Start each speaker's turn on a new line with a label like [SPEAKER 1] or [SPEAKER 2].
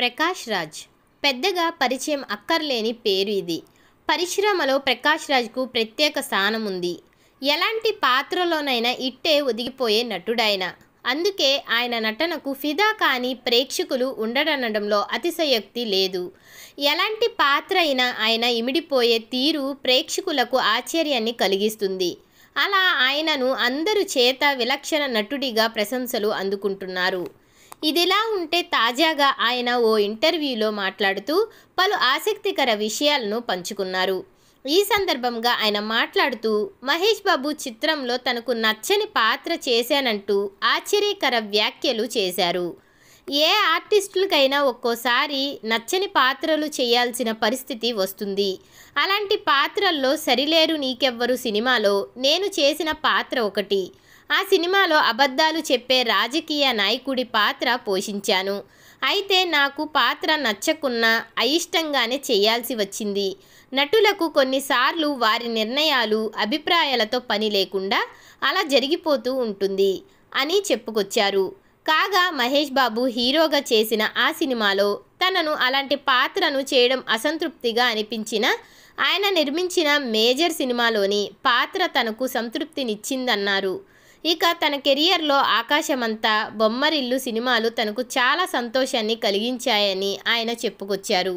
[SPEAKER 1] ప్రకాష్ రాజ్ పెద్దగా పరిచయం అక్కర్లేని పేరు ఇది పరిశ్రమలో ప్రకాష్ రాజ్కు ప్రత్యేక స్థానం ఉంది ఎలాంటి పాత్రలోనైనా ఇట్టే ఒదిగిపోయే నటుడాయన అందుకే ఆయన నటనకు ఫిదా కాని ప్రేక్షకులు ఉండడనడంలో అతిశయోక్తి లేదు ఎలాంటి పాత్ర అయినా ఆయన ఇమిడిపోయే తీరు ప్రేక్షకులకు ఆశ్చర్యాన్ని కలిగిస్తుంది అలా ఆయనను అందరు చేత విలక్షణ నటుడిగా ప్రశంసలు అందుకుంటున్నారు ఇదిలా ఉంటే తాజాగా ఆయన ఓ ఇంటర్వ్యూలో మాట్లాడుతూ పలు ఆసక్తికర విషయాలను పంచుకున్నారు ఈ సందర్భంగా ఆయన మాట్లాడుతూ మహేష్ బాబు చిత్రంలో తనకు నచ్చని పాత్ర చేశానంటూ ఆశ్చర్యకర వ్యాఖ్యలు చేశారు ఏ ఆర్టిస్టులకైనా ఒక్కోసారి నచ్చని పాత్రలు చేయాల్సిన పరిస్థితి వస్తుంది అలాంటి పాత్రల్లో సరిలేరు నీకెవ్వరు సినిమాలో నేను చేసిన పాత్ర ఒకటి ఆ సినిమాలో అబద్ధాలు చెప్పే రాజకీయ నాయకుడి పాత్ర పోషించాను అయితే నాకు పాత్ర నచ్చకున్నా అయిష్టంగానే చేయాల్సి వచ్చింది నటులకు కొన్నిసార్లు వారి నిర్ణయాలు అభిప్రాయాలతో పని లేకుండా అలా జరిగిపోతూ ఉంటుంది అని చెప్పుకొచ్చారు కాగా మహేష్ బాబు హీరోగా చేసిన ఆ సినిమాలో తనను అలాంటి పాత్రను చేయడం అసంతృప్తిగా అనిపించిన ఆయన నిర్మించిన మేజర్ సినిమాలోని పాత్ర తనకు సంతృప్తినిచ్చిందన్నారు ఇక తన కెరియర్లో ఆకాశమంతా బొమ్మరిల్లు సినిమాలు తనకు చాలా సంతోషాన్ని కలిగించాయని ఆయన చెప్పుకొచ్చారు